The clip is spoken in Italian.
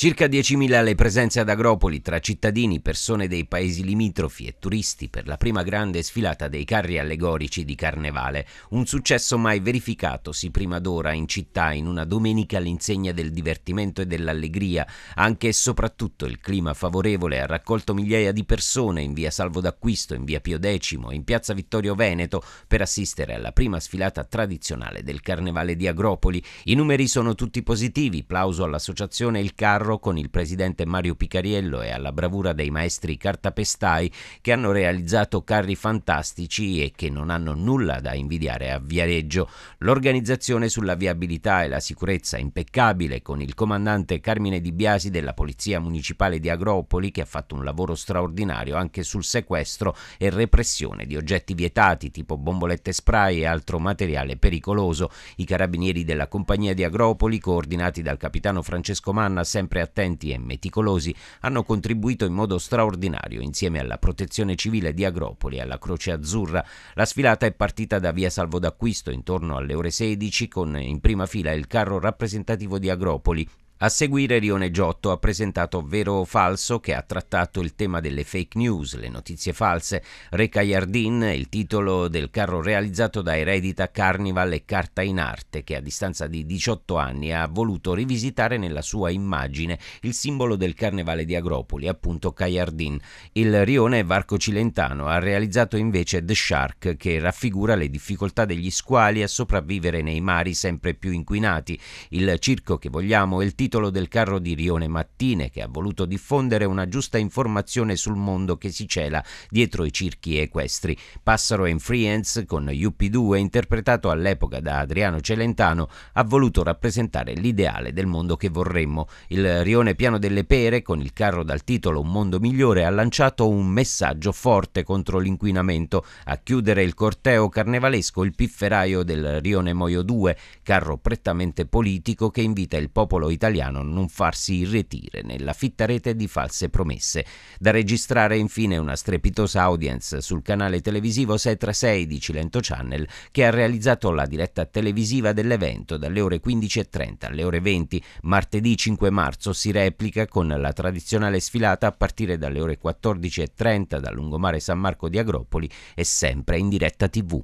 Circa 10.000 le presenze ad Agropoli tra cittadini, persone dei paesi limitrofi e turisti per la prima grande sfilata dei carri allegorici di Carnevale, un successo mai verificatosi prima d'ora in città in una domenica all'insegna del divertimento e dell'allegria. Anche e soprattutto il clima favorevole ha raccolto migliaia di persone in via Salvo d'Acquisto, in via Pio X, in piazza Vittorio Veneto per assistere alla prima sfilata tradizionale del Carnevale di Agropoli. I numeri sono tutti positivi, plauso all'associazione Il Carro Navarro con il presidente Mario Picariello e alla bravura dei maestri cartapestai che hanno realizzato carri fantastici e che non hanno nulla da invidiare a Viareggio. L'organizzazione sulla viabilità e la sicurezza impeccabile con il comandante Carmine Di Biasi della Polizia Municipale di Agropoli che ha fatto un lavoro straordinario anche sul sequestro e repressione di oggetti vietati tipo bombolette spray e altro materiale pericoloso. I carabinieri della compagnia di Agropoli coordinati dal capitano Francesco Manna sempre sempre attenti e meticolosi, hanno contribuito in modo straordinario insieme alla Protezione Civile di Agropoli e alla Croce Azzurra. La sfilata è partita da via Salvo d'Acquisto intorno alle ore 16 con in prima fila il carro rappresentativo di Agropoli a seguire Rione Giotto ha presentato Vero o Falso che ha trattato il tema delle fake news, le notizie false, Re Cagliardin, il titolo del carro realizzato da Eredita Carnival e Carta in Arte che a distanza di 18 anni ha voluto rivisitare nella sua immagine il simbolo del carnevale di Agropoli, appunto Cagliardin. Il Rione Varco Cilentano ha realizzato invece The Shark che raffigura le difficoltà degli squali a sopravvivere nei mari sempre più inquinati. Il circo che vogliamo è il titolo titolo del carro di Rione Mattine che ha voluto diffondere una giusta informazione sul mondo che si cela dietro i circhi equestri. Passaro and Friends con UP2 interpretato all'epoca da Adriano Celentano ha voluto rappresentare l'ideale del mondo che vorremmo. Il Rione Piano delle Pere con il carro dal titolo Un mondo migliore ha lanciato un messaggio forte contro l'inquinamento. A chiudere il corteo carnevalesco il pifferaio del Rione Moio 2, carro prettamente politico che invita il popolo italiano italiano non farsi irretire nella fitta rete di false promesse. Da registrare infine una strepitosa audience sul canale televisivo 636 di Cilento Channel che ha realizzato la diretta televisiva dell'evento dalle ore 15.30 alle ore 20. Martedì 5 marzo si replica con la tradizionale sfilata a partire dalle ore 14.30 dal lungomare San Marco di Agropoli e sempre in diretta TV.